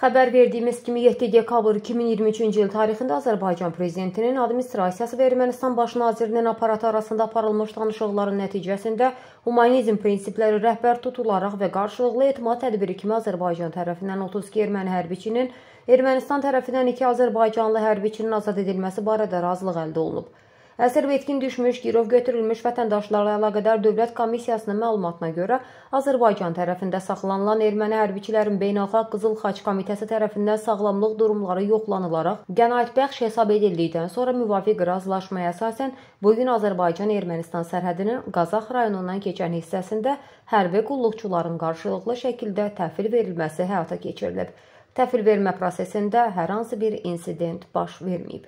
Xəbər verdiyimiz kimi 7 dekabr 2023-cü il tarixində Azərbaycan prezidentinin administrasiyası və Ermənistan baş nazirinin aparatı arasında aparılmış danışıqların nəticəsində humanizm prinsipləri rəhbər tutularaq və qarşılıqlı etimad tədbiri kimi Azərbaycan tərəfindən 32 erməni hərbiçinin, Ermənistan tərəfindən 2 azərbaycanlı hərbiçinin azad edilməsi barədə razılıq əldə olunub. Əsir vetkin düşmüş, girov götürülmüş vətəndaşlarla əlaqədar Dövlət Komissiyasının məlumatına görə Azərbaycan tərəfində saxlanılan erməni hərbiçilərin Beynəlxalq Qızıl Xaç Komitəsi tərəfindən sağlamlıq durumları yoxlanılaraq qənaətbəxş hesab edildikdən sonra müvafiq razılaşmaya əsasən bu gün Azərbaycan-Ermənistan sərhədinin Qazax rayonundan keçən hissəsində hərbi qulluqçuların qarşılıqlı şəkildə təhvil verilməsi həyata keçirilib. Təhvil vermə prosesində hər hansı bir insident baş verməyib.